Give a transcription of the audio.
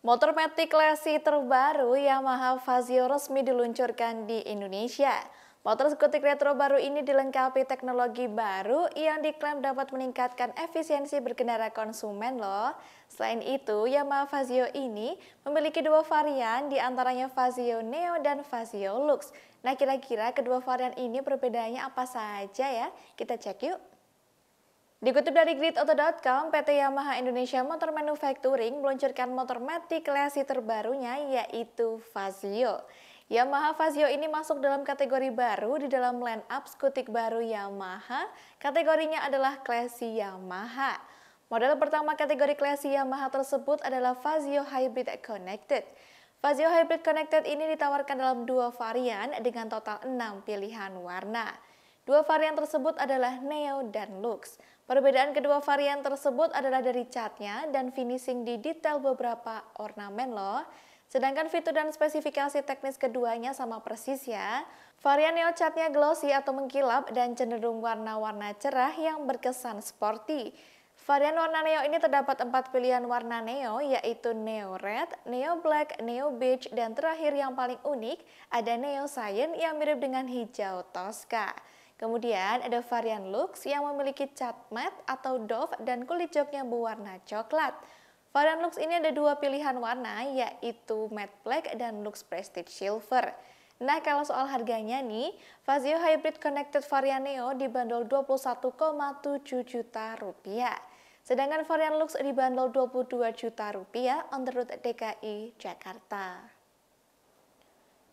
Motor Matic Classy terbaru Yamaha Fazio resmi diluncurkan di Indonesia. Motor skutik retro baru ini dilengkapi teknologi baru yang diklaim dapat meningkatkan efisiensi berkendara konsumen loh. Selain itu, Yamaha Fazio ini memiliki dua varian, diantaranya Fazio Neo dan Fazio Lux. Nah, kira-kira kedua varian ini perbedaannya apa saja ya? Kita cek yuk. Dikutip dari gridauto.com, PT Yamaha Indonesia Motor Manufacturing meluncurkan motor matic kreasi terbarunya yaitu Fazio. Yamaha Fazio ini masuk dalam kategori baru di dalam line up skutik baru Yamaha. Kategorinya adalah Classy Yamaha. Model pertama kategori Classy Yamaha tersebut adalah Fazio Hybrid Connected. Fazio Hybrid Connected ini ditawarkan dalam dua varian dengan total 6 pilihan warna. Dua varian tersebut adalah Neo dan Lux. Perbedaan kedua varian tersebut adalah dari catnya dan finishing di detail beberapa ornamen loh. Sedangkan fitur dan spesifikasi teknis keduanya sama persis ya. Varian neo catnya glossy atau mengkilap dan cenderung warna-warna cerah yang berkesan sporty. Varian warna neo ini terdapat empat pilihan warna neo yaitu neo red, neo black, neo beige, dan terakhir yang paling unik ada neo cyan yang mirip dengan hijau Tosca. Kemudian ada varian Lux yang memiliki cat matte atau doff dan kulit joknya berwarna coklat. Varian Lux ini ada dua pilihan warna yaitu matte black dan Lux Prestige Silver. Nah, kalau soal harganya nih, Fazio Hybrid Connected Varian Neo dibanderol 21,7 juta rupiah. Sedangkan varian Lux dibanderol 22 juta rupiah on the road DKI Jakarta.